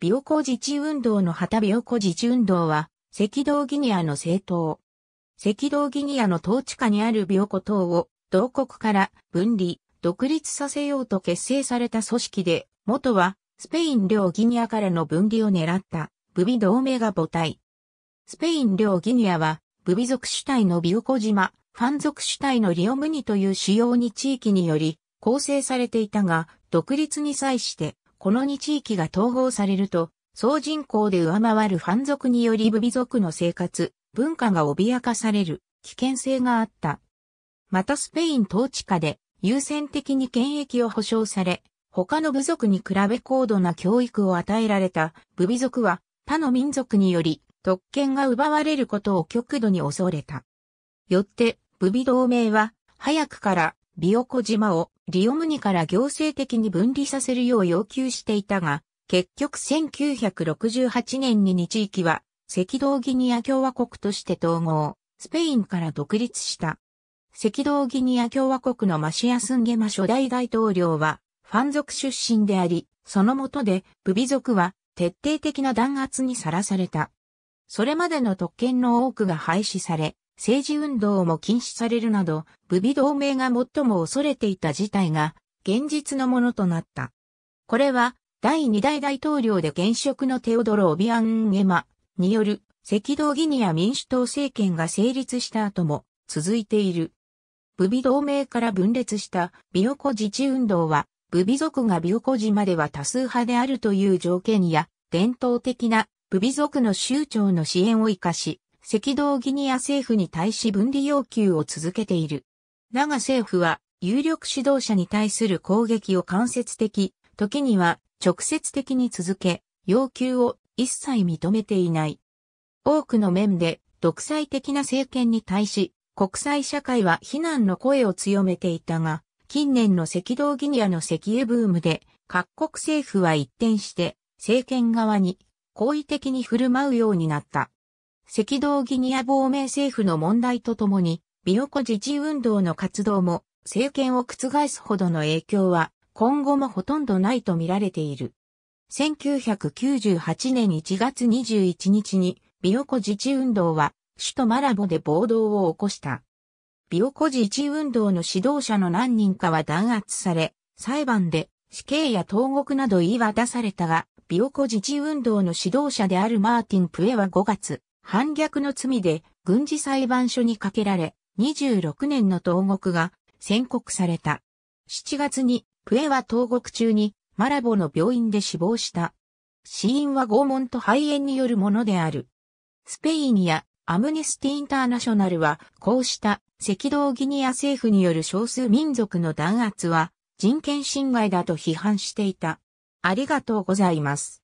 ビオコ自治運動の旗ビオコ自治運動は、赤道ギニアの政党。赤道ギニアの統治下にあるビオコ党を、同国から分離、独立させようと結成された組織で、元は、スペイン領ギニアからの分離を狙った、ブビ同盟が母体。スペイン領ギニアは、ブビ族主体のビオコ島、ファン族主体のリオムニという主要に地域により構成されていたが、独立に際してこの2地域が統合されると、総人口で上回る藩族によりブビ族の生活、文化が脅かされる危険性があった。またスペイン統治下で優先的に権益を保障され、他の部族に比べ高度な教育を与えられたブビ族は他の民族により特権が奪われることを極度に恐れた。よって、ブビ同盟は早くからビオコ島をリオムニから行政的に分離させるよう要求していたが、結局1968年に2地域は赤道ギニア共和国として統合、スペインから独立した。赤道ギニア共和国のマシアスンゲマ初代大統領は、ファン族出身であり、その下で、ブビ族は、徹底的な弾圧にさらされた。それまでの特権の多くが廃止され、政治運動も禁止されるなど、武備同盟が最も恐れていた事態が、現実のものとなった。これは、第二代大統領で現職のテオドロ・オビアン・エマによる赤道ギニア民主党政権が成立した後も続いている。武備同盟から分裂したビオコ自治運動は、武備族がビオコ自までは多数派であるという条件や、伝統的な武備族の州長の支援を活かし、赤道ギニア政府に対し分離要求を続けている。だが政府は有力指導者に対する攻撃を間接的、時には直接的に続け、要求を一切認めていない。多くの面で独裁的な政権に対し、国際社会は非難の声を強めていたが、近年の赤道ギニアの石油ブームで、各国政府は一転して、政権側に好意的に振る舞うようになった。赤道ギニア亡命政府の問題とともに、ビオコ自治運動の活動も政権を覆すほどの影響は今後もほとんどないと見られている。1998年1月21日にビオコ自治運動は首都マラボで暴動を起こした。ビオコ自治運動の指導者の何人かは弾圧され、裁判で死刑や投獄など言い渡されたが、ビオコ自治運動の指導者であるマーティン・プエは5月、反逆の罪で軍事裁判所にかけられ、26年の投獄が宣告された。7月にプエは投獄中にマラボの病院で死亡した。死因は拷問と肺炎によるものである。スペインやアムネスティ・インターナショナルはこうした赤道ギニア政府による少数民族の弾圧は人権侵害だと批判していた。ありがとうございます。